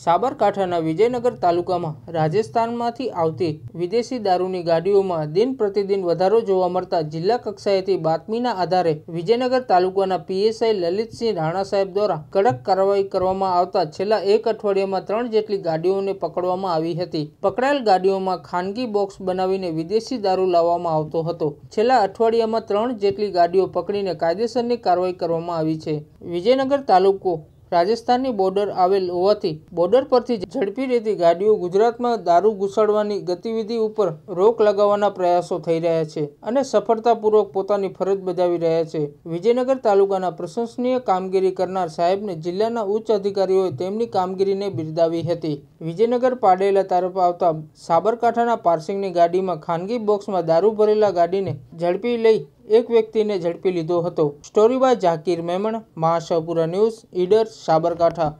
સાબરકાંઠાના વિજયનગર તાલુકામાં રાજસ્થાનમાંથી આવતી વિદેશી દારૂની ગાડીઓમાં દિન પ્રતિદિન વધારો જોવા મળતા જિલ્લા કક્ષાએથી બાતમીના આધારે વિજયનગર તાલુકાના પીએસઆઈ લલિતસિંહ રાણા સાહેબ દ્વારા કડક કાર્યવાહી કરવામાં આવતા છેલ્લા એક અઠવાડિયામાં ત્રણ જેટલી ગાડીઓને પકડવામાં આવી હતી પકડાયેલ ગાડીઓમાં ખાનગી બોક્સ બનાવીને વિદેશી દારૂ લાવવામાં આવતો હતો છેલ્લા અઠવાડિયામાં ત્રણ જેટલી ગાડીઓ પકડીને કાયદેસરની કાર્યવાહી કરવામાં આવી છે વિજયનગર તાલુકો રાજસ્થાનની બોર્ડર આવેલ હોવાથી બોર્ડર પરથી ઝડપી રહેતી ગાડીઓ ગુજરાતમાં દારૂ ઘૂસાડવાની ગતિવિધિ ઉપર રોક લગાવવાના પ્રયાસો થઈ રહ્યા છે અને સફળતાપૂર્વક પોતાની ફરજ બજાવી રહ્યા છે વિજયનગર તાલુકાના પ્રશંસનીય કામગીરી કરનાર સાહેબને જિલ્લાના ઉચ્ચ અધિકારીઓએ તેમની કામગીરીને બિરદાવી હતી વિજયનગર પાડેલા તરફ આવતા સાબરકાંઠાના પાર્સિંગની ગાડીમાં ખાનગી બોક્સમાં દારૂ ભરેલા ગાડીને ઝડપી લઈ એક વ્યક્તિને ઝડપી લીધો હતો સ્ટોરી બાય ઝાકીર મેમણ મહાશવપુરા ન્યૂઝ ઈડર સાબરકાંઠા